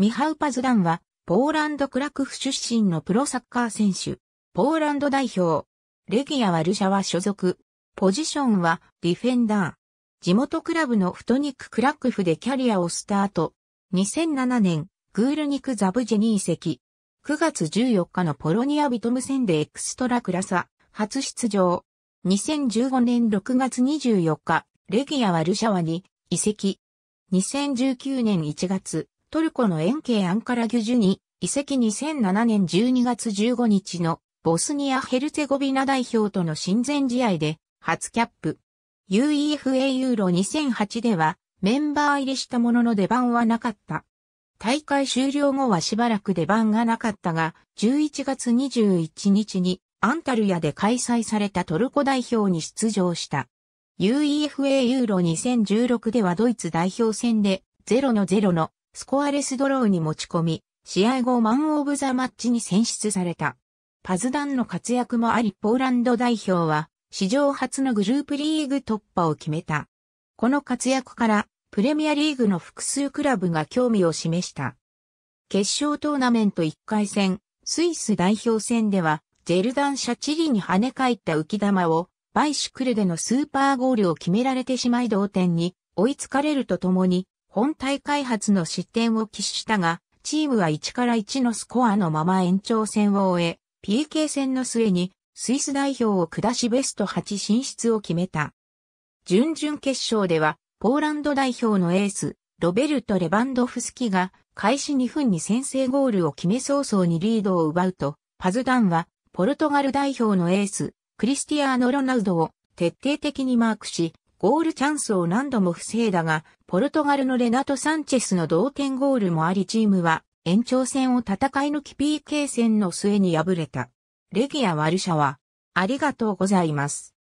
ミハウパズダンは、ポーランドクラクフ出身のプロサッカー選手、ポーランド代表、レギア・ワルシャワ所属、ポジションはディフェンダー。地元クラブのフトニック・クラクフでキャリアをスタート。2007年、グールニク・ザブジェニ移籍。9月14日のポロニア・ビトム戦でエクストラクラサ、初出場。2015年6月24日、レギア・ワルシャワに移籍。2019年1月、トルコの円形アンカラギュジュに、遺跡2007年12月15日のボスニア・ヘルツェゴビナ代表との親善試合で初キャップ。UEFA ユーロ2008ではメンバー入りしたものの出番はなかった。大会終了後はしばらく出番がなかったが、11月21日にアンタルヤで開催されたトルコ代表に出場した。UEFA ユーロ2016ではドイツ代表戦で0の0のスコアレスドローに持ち込み、試合後マンオブザマッチに選出された。パズダンの活躍もあり、ポーランド代表は、史上初のグループリーグ突破を決めた。この活躍から、プレミアリーグの複数クラブが興味を示した。決勝トーナメント1回戦、スイス代表戦では、ジェルダンシャチリに跳ね返った浮き玉を、バイシクルでのスーパーゴールを決められてしまい同点に追いつかれるとともに、本体開発の失点を喫したが、チームは1から1のスコアのまま延長戦を終え、PK 戦の末にスイス代表を下しベスト8進出を決めた。準々決勝では、ポーランド代表のエース、ロベルト・レバンドフスキが、開始2分に先制ゴールを決め早々にリードを奪うと、パズダンは、ポルトガル代表のエース、クリスティアーノ・ロナウドを徹底的にマークし、ゴールチャンスを何度も防いだが、ポルトガルのレナト・サンチェスの同点ゴールもありチームは延長戦を戦い抜き PK 戦の末に敗れた。レギア・ワルシャワ。ありがとうございます。